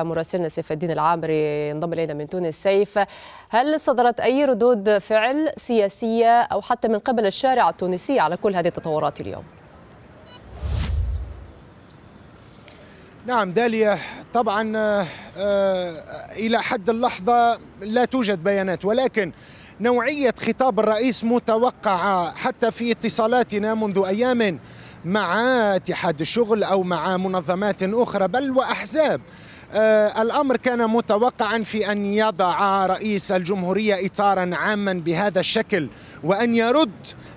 مراسلنا سيف الدين العامري ينضم الينا من تونس سيف هل صدرت اي ردود فعل سياسيه او حتى من قبل الشارع التونسي على كل هذه التطورات اليوم؟ نعم داليا طبعا آه، آه، الى حد اللحظه لا توجد بيانات ولكن نوعيه خطاب الرئيس متوقعه حتى في اتصالاتنا منذ ايام مع اتحاد الشغل او مع منظمات اخرى بل واحزاب آه، الامر كان متوقعا في ان يضع رئيس الجمهوريه اطارا عاما بهذا الشكل وان يرد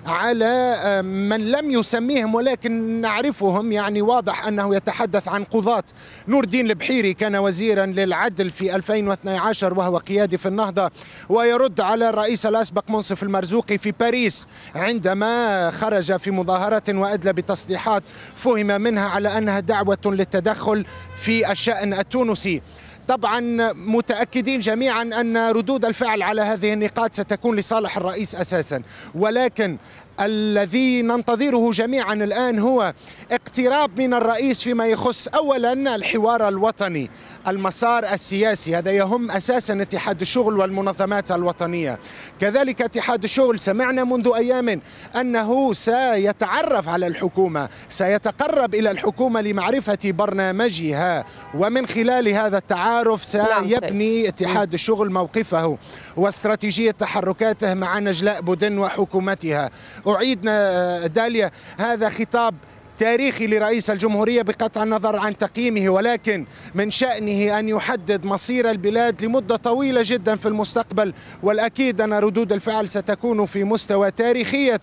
على آه، من لم يسميهم ولكن نعرفهم يعني واضح انه يتحدث عن قضاة نور الدين البحيري كان وزيرا للعدل في 2012 وهو قيادي في النهضة ويرد على الرئيس الاسبق منصف المرزوقي في باريس عندما خرج في مظاهرة وادلى بتصريحات فهم منها على انها دعوة للتدخل في الشأن التونسي التونسي طبعا متاكدين جميعا ان ردود الفعل على هذه النقاط ستكون لصالح الرئيس اساسا ولكن الذي ننتظره جميعا الان هو اقتراب من الرئيس فيما يخص اولا الحوار الوطني المسار السياسي هذا يهم أساسا اتحاد الشغل والمنظمات الوطنية كذلك اتحاد الشغل سمعنا منذ أيام أنه سيتعرف على الحكومة سيتقرب إلى الحكومة لمعرفة برنامجها ومن خلال هذا التعارف نعم، سيبني اتحاد الشغل موقفه واستراتيجية تحركاته مع نجلاء بودن وحكومتها أعيدنا داليا هذا خطاب تاريخي لرئيس الجمهورية بقطع النظر عن تقييمه ولكن من شأنه أن يحدد مصير البلاد لمدة طويلة جدا في المستقبل والأكيد أن ردود الفعل ستكون في مستوى تاريخية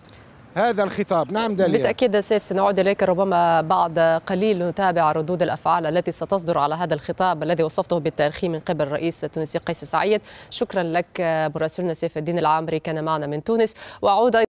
هذا الخطاب نعم داليا بالتأكيد سيف سنعود إليك ربما بعد قليل نتابع ردود الأفعال التي ستصدر على هذا الخطاب الذي وصفته بالتاريخي من قبل الرئيس التونسي قيس سعيد شكرا لك مراسلنا سيف الدين العامري كان معنا من تونس وأعود